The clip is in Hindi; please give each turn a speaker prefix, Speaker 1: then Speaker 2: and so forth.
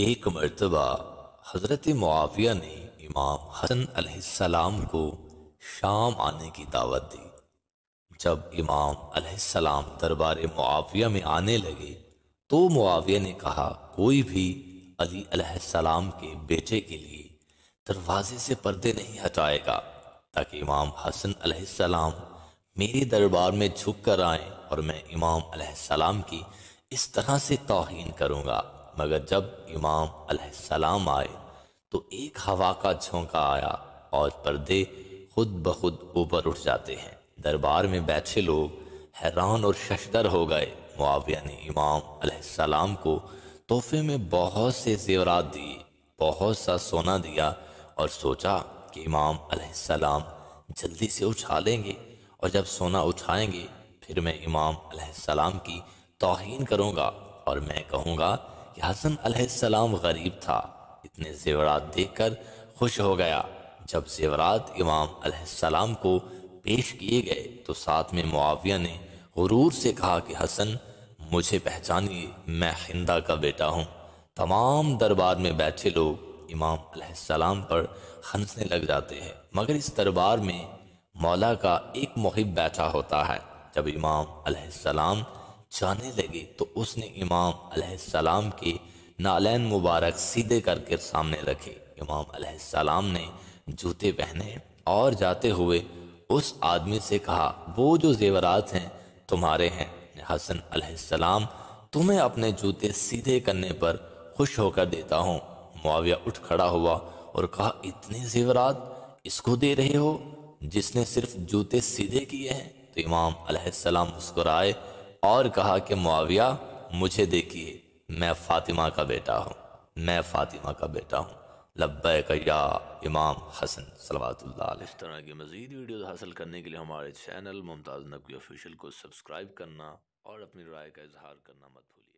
Speaker 1: एक मरतबा हज़रत मुआविया ने इमाम हसन अलैहिस्सलाम को शाम आने की दावत दी जब इमाम अलैहिस्सलाम दरबार मुआविया में आने लगे तो मुआविया ने कहा कोई भी अली अलैहिस्सलाम के बेटे के लिए दरवाजे से पर्दे नहीं हटाएगा ताकि इमाम हसन अलैहिस्सलाम मेरे दरबार में झुक कर आए और मैं इमाम अलैहिस्सलाम की इस तरह से तोहन करूँगा मगर जब इमाम अलैहिस्सलाम आए तो एक हवा का झोंका आया और पर्दे खुद ब खुद ऊपर उठ जाते हैं दरबार में बैठे लोग हैरान और शशतर हो गए मुआविया ने इमाम अलैहिस्सलाम को तोहफे में बहुत से जेवरात दिए बहुत सा सोना दिया और सोचा कि इमाम अलैहिस्सलाम जल्दी से उठा लेंगे और जब सोना उठाएंगे फिर मैं इमाम अलैहिस्सलाम की तोहन करूँगा और मैं कहूँगा कि हसन अलैहिस्सलाम गरीब था इतने जेवरात देखकर खुश हो गया जब जेवरात इमाम अलैहिस्सलाम को पेश किए गए तो साथ में मुआविया ने गुरूर से कहा कि हसन मुझे पहचानिए मैं हिंदा का बेटा हूँ तमाम दरबार में बैठे लोग इमाम अलैहिस्सलाम पर हंसने लग जाते हैं मगर इस दरबार में मौला का एक मुहिब बैठा होता है जब इमाम अलैहिस्सलाम जाने लगे तो उसने इमाम अलैहिस्सलाम के नालैन मुबारक सीधे करके सामने रखे इमाम अलैहिस्सलाम ने जूते पहने और जाते हुए उस आदमी से कहा वो जो जेवरात हैं तुम्हारे हैं हसन अलैहिस्सलाम तुम्हें अपने जूते सीधे करने पर खुश होकर देता हूँ मुआविया उठ खड़ा हुआ और कहा इतने जेवरात इसको दे रहे हो जिसने सिर्फ जूते सीधे किए हैं तो इमाम अलैहिस्सलाम मुस्कुराए और कहा कि मुआविया मुझे देखिए मैं फातिमा का बेटा हूँ मैं फातिमा का बेटा हूँ लब्बे कया इमाम हसन सलवातुल्लाह इस तरह की मज़ीद वीडियो हासिल करने के लिए हमारे चैनल मुमताज़ नकवी ऑफिशियल को सब्सक्राइब करना और अपनी राय का इजहार करना मत भूलिए